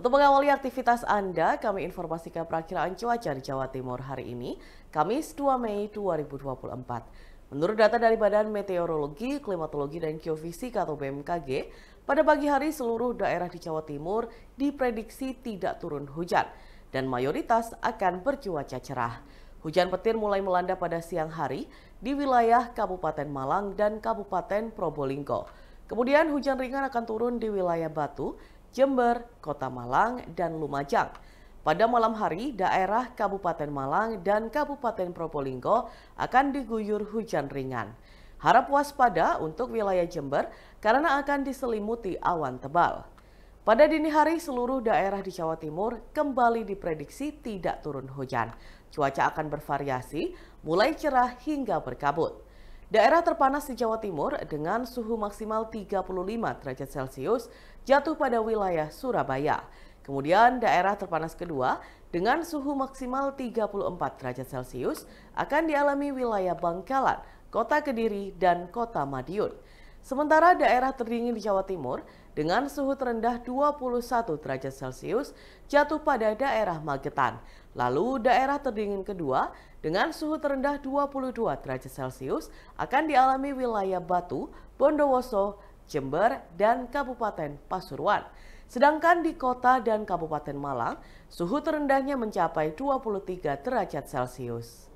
Untuk mengawali aktivitas Anda, kami informasikan perakiraan cuaca di Jawa Timur hari ini, Kamis 2 Mei 2024. Menurut data dari Badan Meteorologi, Klimatologi, dan Geofisika atau BMKG, pada pagi hari seluruh daerah di Jawa Timur diprediksi tidak turun hujan dan mayoritas akan bercuaca cerah. Hujan petir mulai melanda pada siang hari di wilayah Kabupaten Malang dan Kabupaten Probolinggo. Kemudian hujan ringan akan turun di wilayah Batu Jember, Kota Malang, dan Lumajang. Pada malam hari, daerah Kabupaten Malang dan Kabupaten Probolinggo akan diguyur hujan ringan. Harap waspada untuk wilayah Jember karena akan diselimuti awan tebal. Pada dini hari, seluruh daerah di Jawa Timur kembali diprediksi tidak turun hujan. Cuaca akan bervariasi, mulai cerah hingga berkabut. Daerah terpanas di Jawa Timur dengan suhu maksimal 35 derajat Celcius jatuh pada wilayah Surabaya. Kemudian daerah terpanas kedua dengan suhu maksimal 34 derajat Celcius akan dialami wilayah Bangkalan, Kota Kediri, dan Kota Madiun. Sementara daerah terdingin di Jawa Timur dengan suhu terendah 21 derajat Celcius jatuh pada daerah Magetan. Lalu daerah terdingin kedua dengan suhu terendah 22 derajat Celcius akan dialami wilayah Batu, Bondowoso, Jember, dan Kabupaten Pasuruan. Sedangkan di kota dan Kabupaten Malang, suhu terendahnya mencapai 23 derajat Celcius.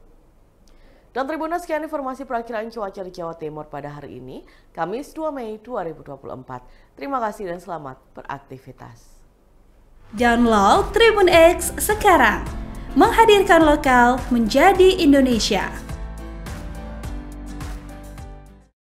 Dan Tribunnews sekian informasi perakhiran cuaca di Jawa Timur pada hari ini, Kamis 2 Mei 2024. Terima kasih dan selamat beraktivitas. Download Tribun X sekarang. Menghadirkan lokal menjadi Indonesia.